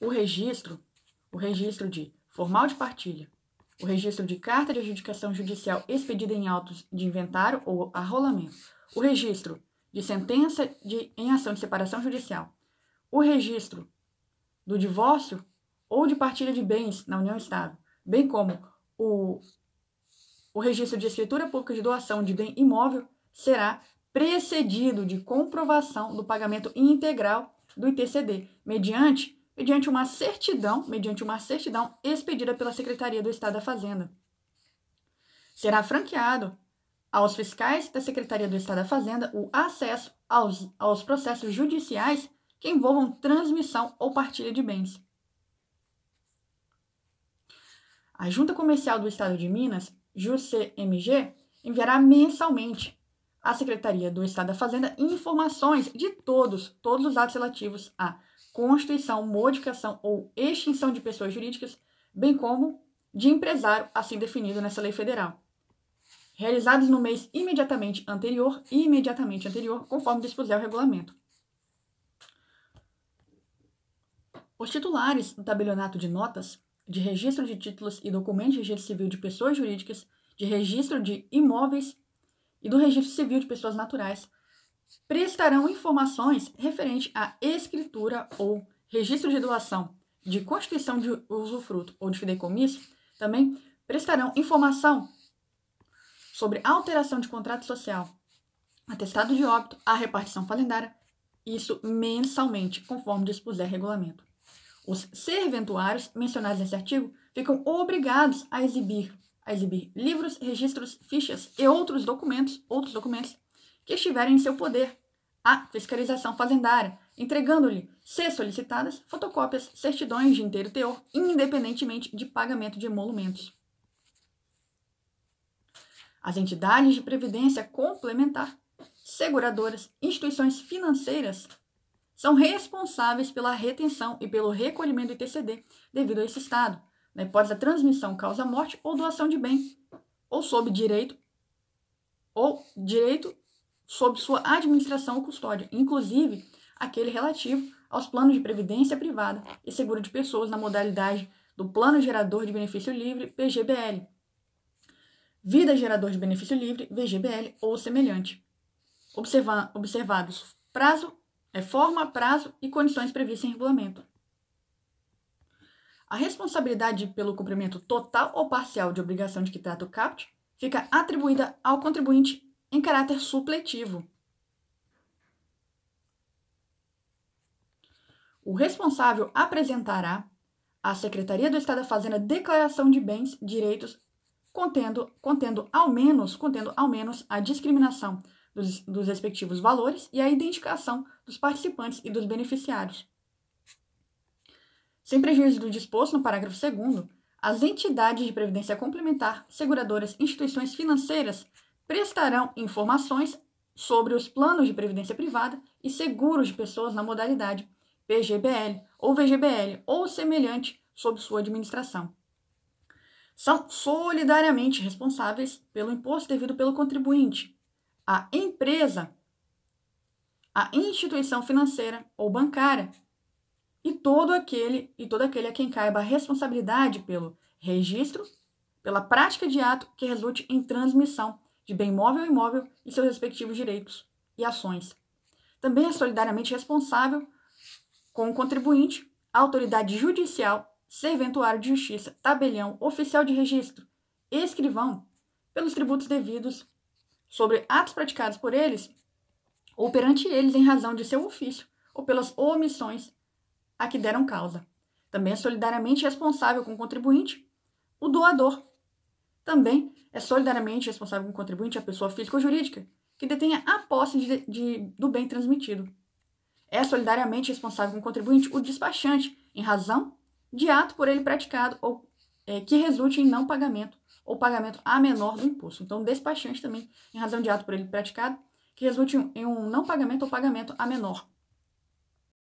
o registro, o registro de formal de partilha, o registro de carta de adjudicação judicial expedida em autos de inventário ou arrolamento, o registro de sentença de, em ação de separação judicial, o registro do divórcio ou de partilha de bens na união estável, bem como o, o registro de escritura pública de doação de bem imóvel será precedido de comprovação do pagamento integral do ITCD, mediante mediante uma certidão, mediante uma certidão expedida pela Secretaria do Estado da Fazenda. Será franqueado aos fiscais da Secretaria do Estado da Fazenda o acesso aos, aos processos judiciais que envolvam transmissão ou partilha de bens. A Junta Comercial do Estado de Minas, JUCMG, enviará mensalmente à Secretaria do Estado da Fazenda informações de todos, todos os atos relativos a constituição, modificação ou extinção de pessoas jurídicas, bem como de empresário, assim definido nessa lei federal, realizados no mês imediatamente anterior e imediatamente anterior, conforme dispuser o regulamento. Os titulares do tabelionato de notas, de registro de títulos e documentos de registro civil de pessoas jurídicas, de registro de imóveis e do registro civil de pessoas naturais prestarão informações referentes à escritura ou registro de doação, de constituição de usufruto ou de fideicomisso, também prestarão informação sobre alteração de contrato social, atestado de óbito, a repartição calendária, isso mensalmente, conforme dispuser regulamento. Os serventuários mencionados nesse artigo ficam obrigados a exibir, a exibir livros, registros, fichas e outros documentos, outros documentos que estiverem em seu poder a fiscalização fazendária, entregando-lhe, se solicitadas, fotocópias, certidões de inteiro teor, independentemente de pagamento de emolumentos. As entidades de previdência complementar, seguradoras, instituições financeiras são responsáveis pela retenção e pelo recolhimento do ITCD devido a esse estado, na hipótese da transmissão causa morte ou doação de bem, ou sob direito ou direito sob sua administração ou custódia, inclusive aquele relativo aos planos de previdência privada e seguro de pessoas na modalidade do Plano Gerador de Benefício Livre, PGBL, Vida Gerador de Benefício Livre, VGBL ou semelhante, observa observados prazo, é, forma, prazo e condições previstas em regulamento. A responsabilidade pelo cumprimento total ou parcial de obrigação de que trata o CAPT fica atribuída ao contribuinte em caráter supletivo. O responsável apresentará à Secretaria do Estado da Fazenda declaração de bens, direitos, contendo, contendo ao menos, contendo ao menos a discriminação dos, dos respectivos valores e a identificação dos participantes e dos beneficiários. Sem prejuízo do disposto no parágrafo 2 as entidades de previdência complementar, seguradoras, instituições financeiras prestarão informações sobre os planos de previdência privada e seguros de pessoas na modalidade PGBL ou VGBL ou semelhante sob sua administração. São solidariamente responsáveis pelo imposto devido pelo contribuinte, a empresa, a instituição financeira ou bancária e todo aquele e todo aquele a quem caiba a responsabilidade pelo registro, pela prática de ato que resulte em transmissão de bem móvel e imóvel e seus respectivos direitos e ações. Também é solidariamente responsável com o contribuinte, a autoridade judicial, serventuário de justiça, tabelião, oficial de registro, escrivão, pelos tributos devidos sobre atos praticados por eles ou perante eles em razão de seu ofício ou pelas omissões a que deram causa. Também é solidariamente responsável com o contribuinte, o doador também é solidariamente responsável o contribuinte a pessoa física ou jurídica que detenha a posse de, de, do bem transmitido. É solidariamente responsável o contribuinte o despachante, em razão de ato por ele praticado ou é, que resulte em não pagamento ou pagamento a menor do imposto. Então, o despachante também, em razão de ato por ele praticado, que resulte em um não pagamento ou pagamento a menor